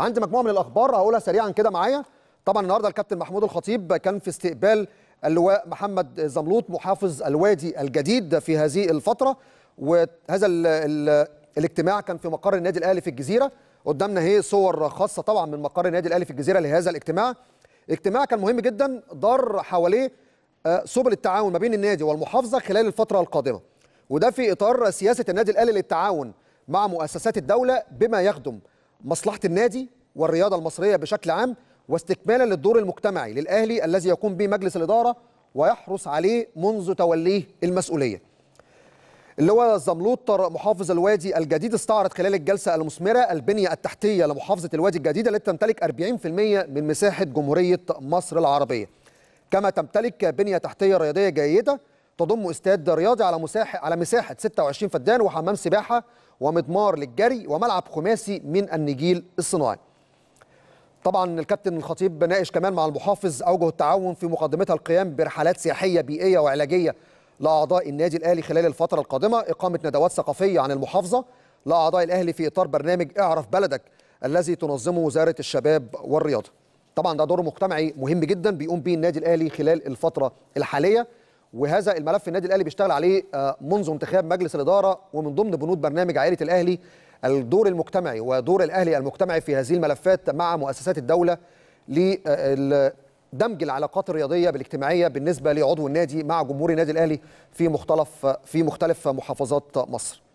عندي مجموعه من الاخبار هقولها سريعا كده معايا طبعا النهارده الكابتن محمود الخطيب كان في استقبال اللواء محمد زملوط محافظ الوادي الجديد في هذه الفتره وهذا الـ الـ الاجتماع كان في مقر النادي الاهلي في الجزيره قدامنا هي صور خاصه طبعا من مقر النادي الاهلي في الجزيره لهذا الاجتماع اجتماع كان مهم جدا دار حواليه آه، سبل التعاون ما بين النادي والمحافظه خلال الفتره القادمه وده في اطار سياسه النادي الاهلي للتعاون مع مؤسسات الدوله بما يخدم مصلحه النادي والرياضه المصريه بشكل عام واستكمالا للدور المجتمعي للاهلي الذي يقوم به مجلس الاداره ويحرص عليه منذ توليه المسؤوليه. اللواء الزملوط محافظ الوادي الجديد استعرض خلال الجلسه المثمره البنيه التحتيه لمحافظه الوادي الجديده التي تمتلك 40% من مساحه جمهوريه مصر العربيه. كما تمتلك بنيه تحتيه رياضيه جيده تضم استاد رياضي على مساحه على مساحه 26 فدان وحمام سباحه ومضمار للجري وملعب خماسي من النجيل الصناعي طبعا الكابتن الخطيب ناقش كمان مع المحافظ اوجه التعاون في مقدمتها القيام برحلات سياحيه بيئيه وعلاجيه لاعضاء النادي الاهلي خلال الفتره القادمه اقامه ندوات ثقافيه عن المحافظه لاعضاء الاهلي في اطار برنامج اعرف بلدك الذي تنظمه وزاره الشباب والرياضه طبعا ده دور مجتمعي مهم جدا بيقوم به النادي الاهلي خلال الفتره الحاليه وهذا الملف النادي الاهلي بيشتغل عليه آه، منذ انتخاب مجلس الاداره ومن ضمن بنود برنامج عائله الاهلي الدور المجتمعي ودور الاهلي المجتمعي في هذه الملفات مع مؤسسات الدوله لدمج العلاقات الرياضيه بالاجتماعيه بالنسبه لعضو النادي مع جمهور النادي الاهلي في مختلف في مختلف محافظات مصر.